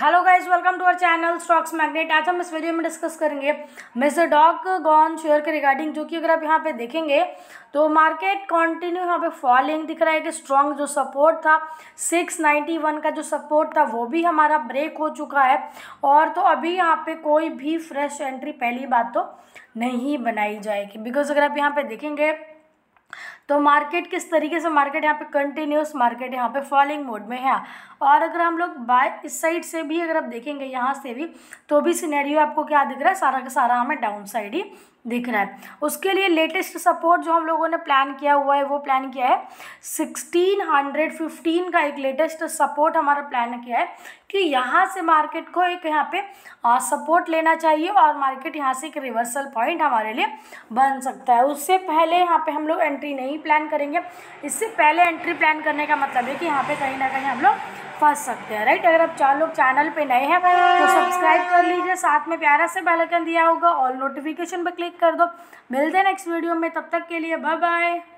hello guys welcome to our channel stocks magnet आज हम इस वीडियो में डिस्कस करेंगे मिस्टर डॉक गॉन शेयर के रिगार्डिंग जो कि अगर आप यहाँ पे देखेंगे तो मार्केट कंटिन्यू यहाँ पे फॉलिंग दिख रहा है कि स्ट्रॉन्ग जो सपोर्ट था 691 का जो सपोर्ट था वो भी हमारा ब्रेक हो चुका है और तो अभी यहाँ पर कोई भी फ्रेश एंट्री पहली बात तो नहीं बनाई जाएगी बिकॉज अगर आप यहाँ पर देखेंगे तो मार्केट किस तरीके से मार्केट यहाँ पे कंटिन्यूस मार्केट यहाँ पे फॉलिंग मोड में है और अगर हम लोग बाय इस साइड से भी अगर आप देखेंगे यहाँ से भी तो भी सिनेरियो आपको क्या दिख रहा है सारा का सारा हमें डाउन साइड ही दिख रहा है उसके लिए लेटेस्ट सपोर्ट जो हम लोगों ने प्लान किया हुआ है वो प्लान किया है सिक्सटीन हंड्रेड फिफ्टीन का एक लेटेस्ट सपोर्ट हमारा प्लान किया है कि यहाँ से मार्केट को एक यहाँ पे सपोर्ट लेना चाहिए और मार्केट यहाँ से एक रिवर्सल पॉइंट हमारे लिए बन सकता है उससे पहले यहाँ पे हम लोग एंट्री नहीं प्लान करेंगे इससे पहले एंट्री प्लान करने का मतलब है कि यहाँ पर कहीं ना कहीं हम लोग फंस सकते हैं राइट अगर आप चार लोग चैनल पे नए हैं तो सब्सक्राइब कर लीजिए साथ में प्यारा से बैलकन दिया होगा और नोटिफिकेशन पर क्लिक कर दो मिलते हैं नेक्स्ट वीडियो में तब तक के लिए बाय बाय